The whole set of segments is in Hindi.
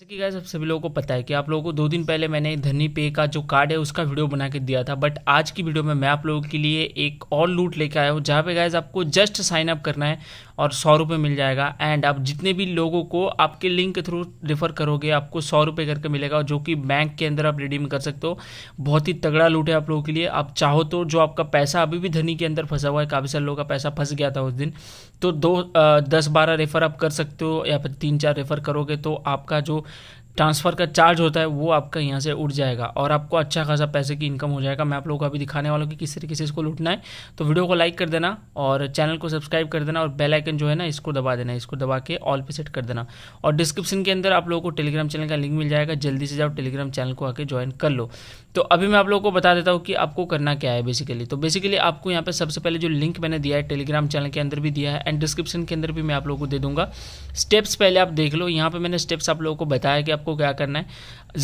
जैसे कि गाय अब सभी लोगों को पता है कि आप लोगों को दो दिन पहले मैंने धनी पे का जो कार्ड है उसका वीडियो बना के दिया था बट आज की वीडियो में मैं आप लोगों के लिए एक और लूट लेके आया हूँ जहाँ पे गाइज आपको जस्ट साइन अप करना है और सौ रुपये मिल जाएगा एंड आप जितने भी लोगों को आपके लिंक के थ्रू रेफर करोगे आपको सौ रुपये करके मिलेगा जो कि बैंक के अंदर आप रिडीम कर सकते हो बहुत ही तगड़ा लूट है आप लोगों के लिए आप चाहो तो जो आपका पैसा अभी भी धनी के अंदर फंसा हुआ है काफ़ी सारे लोगों का पैसा फंस गया था उस दिन तो दो आ, दस बारह रेफर आप कर सकते हो या फिर तीन चार रेफर करोगे तो आपका जो ट्रांसफ़र का चार्ज होता है वो आपका यहाँ से उठ जाएगा और आपको अच्छा खासा पैसे की इनकम हो जाएगा मैं आप लोगों को अभी दिखाने वाला हूँ कि किस तरीके से इसको लूटना है तो वीडियो को लाइक कर देना और चैनल को सब्सक्राइब कर देना और बेल आइकन जो है ना इसको दबा देना इसको दबा के ऑल पे सेट कर देना और डिस्क्रिप्शन के अंदर आप लोगों को टेलीग्राम चैनल का लिंक मिल जाएगा जल्दी से जाओ टेलीग्राम चैनल को आकर ज्वाइन कर लो तो अभी मैं आप लोगों को बता देता हूँ कि आपको करना क्या है बेसिकली तो बेसिकली आपको यहाँ पर सबसे पहले जो लिंक मैंने दिया है टेलीग्राम चैनल के अंदर भी दिया है एंड डिस्क्रिप्शन के अंदर भी मैं आप लोगों को दे दूंगा स्टेप्स पहले आप देख लो यहाँ पर मैंने स्टेप्स आप लोगों को बताया कि आप आपको क्या करना है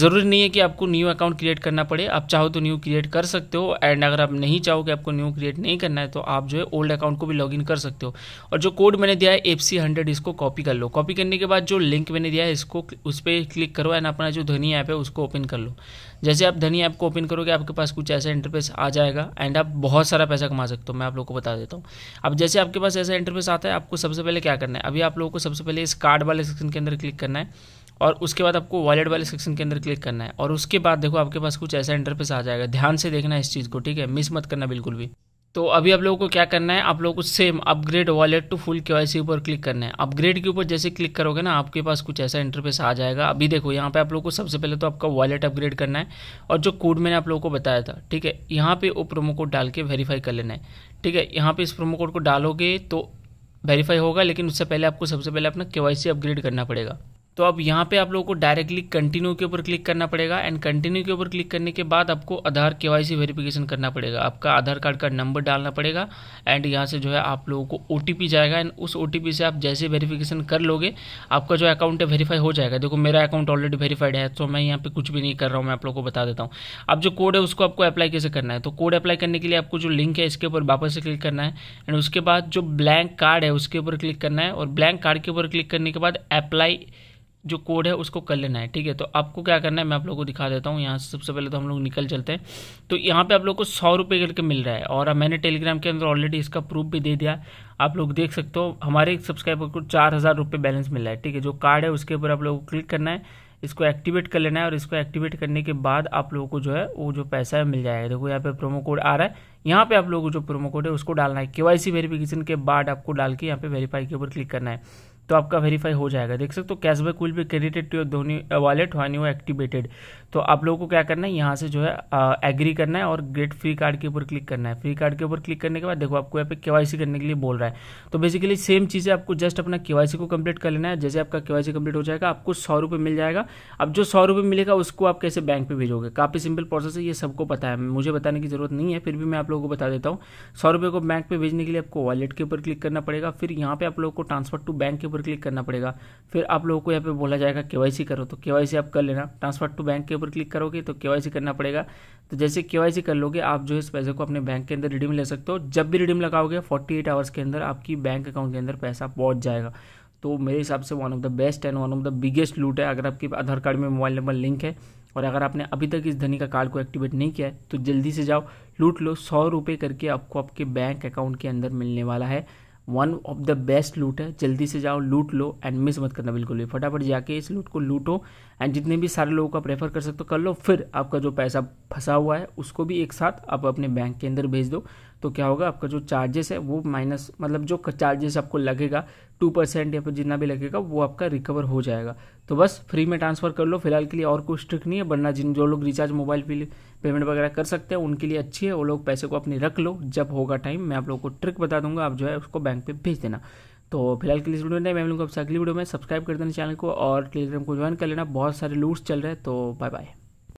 ज़रूरी नहीं है कि आपको न्यू अकाउंट क्रिएट करना पड़े आप चाहो तो न्यू क्रिएट कर सकते हो एंड अगर आप नहीं चाहो कि आपको न्यू क्रिएट नहीं करना है तो आप जो है ओल्ड अकाउंट को भी लॉगिन कर सकते हो और जो कोड मैंने दिया है एफ सी हंड्रेड इसको कॉपी कर लो कॉपी करने के बाद जो लिंक मैंने दिया है इसको उस पर क्लिक करो एंड अपना जो धनी ऐप है उसको ओपन कर लो जैसे आप धनी ऐप को ओपन करोगे आपके पास कुछ ऐसा इंटरफेस आ जाएगा एंड आप बहुत सारा पैसा कमा सकते हो मैं आप लोग को बता देता हूँ अब जैसे आपके पास ऐसा इंटरफेस आता है आपको सबसे पहले क्या करना है अभी आप लोगों को सबसे पहले इस कार्ड वाले सेक्शन के अंदर क्लिक करना है और उसके बाद आपको वॉलेट वाले सेक्शन के अंदर क्लिक करना है और उसके बाद देखो आपके पास कुछ ऐसा इंटरफेस आ जाएगा ध्यान से देखना है इस चीज़ को ठीक है मिस मत करना बिल्कुल भी तो अभी आप लोगों को क्या करना है आप लोगों को same upgrade wallet to full के ऊपर क्लिक करना है अपग्रेड के ऊपर जैसे क्लिक करोगे ना आपके पास कुछ ऐसा इंटरफेस आ जाएगा अभी देखो यहाँ पे आप लोगों को सबसे पहले तो आपका वॉलेट अपग्रेड करना है और जो कोड मैंने आप लोगों को बताया था ठीक है यहाँ पर वो प्रोमो कोड डाल के वेरीफाई कर लेना है ठीक है यहाँ पर इस प्रोमो कोड को डालोगे तो वेरीफाई होगा लेकिन उससे पहले आपको सबसे पहले अपना के अपग्रेड करना पड़ेगा तो अब यहाँ पे आप लोगों को डायरेक्टली कंटिन्यू के ऊपर क्लिक करना पड़ेगा एंड कंटिन्यू के ऊपर क्लिक करने के बाद आपको आधार के वाई वेरिफिकेशन करना पड़ेगा आपका आधार कार्ड का नंबर डालना पड़ेगा एंड यहाँ से जो है आप लोगों को ओ जाएगा एंड उस ओ से आप जैसे वेरिफिकेशन कर लोगे आपका जो अकाउंट है वेरीफाई हो जाएगा देखो मेरा अकाउंट ऑलरेडी वेरीफाइड है तो मैं यहाँ पर कुछ भी नहीं कर रहा हूँ मैं आप लोग को बता देता हूँ अब जो कोड है उसको आपको अप्लाई कैसे करना है तो कोड अप्लाई करने के लिए आपको जो लिंक है इसके ऊपर वापस से क्लिक करना है एंड उसके बाद जो ब्लैंक कार्ड है उसके ऊपर क्लिक करना है और ब्लैंक कार्ड के ऊपर क्लिक करने के बाद अप्लाई जो कोड है उसको कर लेना है ठीक है तो आपको क्या करना है मैं आप लोगों को दिखा देता हूँ यहाँ से सबसे पहले तो हम लोग निकल चलते हैं तो यहाँ पे आप लोग को सौ रुपये करके मिल रहा है और मैंने टेलीग्राम के अंदर ऑलरेडी इसका प्रूफ भी दे दिया आप लोग देख सकते हो हमारे सब्सक्राइबर को चार हज़ार रुपये बैलेंस मिल रहा है ठीक है जो कार्ड है उसके ऊपर आप लोगों को क्लिक करना है इसको एक्टिवेट कर लेना है और इसको एक्टिवेट करने के बाद आप लोगों को जो है वो जो पैसा है मिल जाएगा देखो यहाँ पे प्रोमो कोड आ रहा है यहाँ पे आप लोगों को जो प्रोमो कोड है उसको डालना है केवाईसी वेरिफिकेशन के बाद आपको डाल के यहाँ पे वेरीफाई के ऊपर क्लिक करना है तो आपका वेरीफाई हो जाएगा देख सकते हो cashback will be credited to your Dhani wallet when you activated तो आप लोगों को क्या करना है यहाँ से जो है एग्री करना है और ग्रेट फ्री कार्ड के ऊपर क्लिक करना है फ्री कार्ड के ऊपर क्लिक करने के बाद देखो आपको यहाँ पे केवाईसी करने के लिए बोल रहा है तो बेसिकली सेम चीजें आपको जस्ट अपना केवाईसी को कंप्लीट कर लेना है जैसे आपका केवाईसी कंप्लीट हो जाएगा आपको सौ रुपये मिल जाएगा अब जो सौ रुपये मिलेगा उसको आप कैसे बैंक पर भेजोगे काफ़ी सिंपल प्रोसेस है ये सबको पता है मुझे बताने की जरूरत नहीं है फिर भी मैं आप लोगों को बता देता हूँ सौ रुपये को बैंक पर भेजने के लिए आपको वॉलेट के ऊपर क्लिक करना पड़ेगा फिर यहाँ पे आप लोगों को ट्रांसफर टू बैंक के ऊपर ऊपर क्लिक करना पड़ेगा फिर आप लोगों को यहाँ पे बोला जाएगा के करो तो के आप कर लेना ट्रांसफर टू बैंक के ऊपर क्लिक करोगे तो के करना पड़ेगा तो जैसे के कर लोगे आप जो इस पैसे को अपने बैंक के अंदर रिडीम ले सकते हो जब भी रिडीम लगाओगे फोर्टी एट आवर्स के अंदर आपकी बैंक अकाउंट के अंदर पैसा पहुँच जाएगा तो मेरे हिसाब से one of the best and one of the biggest लूट है अगर आपके आधार कार्ड में मोबाइल नंबर लिंक है और अगर आपने अभी तक इस धनी का कार्ड को एक्टिवेट नहीं किया है तो जल्दी से जाओ लूट लो सौ रुपये करके आपको आपके बैंक अकाउंट के अंदर मिलने वाला है वन ऑफ द बेस्ट लूट है जल्दी से जाओ लूट लो एंड मिस मत करना बिल्कुल भी फटाफट जाके इस लूट को लूटो एंड जितने भी सारे लोगों का प्रेफर कर सकते हो कर लो फिर आपका जो पैसा फंसा हुआ है उसको भी एक साथ आप अपने बैंक के अंदर भेज दो तो क्या होगा आपका जो चार्जेस है वो माइनस मतलब जो चार्जेस आपको लगेगा टू परसेंट या फिर जितना भी लगेगा वो आपका रिकवर हो जाएगा तो बस फ्री में ट्रांसफ़र कर लो फिलहाल के लिए और कुछ स्ट्रिक नहीं है वरना जिन जो लोग रिचार्ज मोबाइल बिल पेमेंट वगैरह कर सकते हैं उनके लिए अच्छी है वो लोग पैसे को अपने रख लो जब होगा टाइम मैं आप लोगों को ट्रिक बता दूंगा आप जो है उसको बैंक पर भेज देना तो फिलहाल के लिए वीडियो नहीं मैं लोग आपसे अगली वीडियो में सब्सक्राइब कर देना चैनल को और टेलीग्राम को ज्वाइन कर लेना बहुत सारे लूट्स चल रहे हैं तो बाय बाय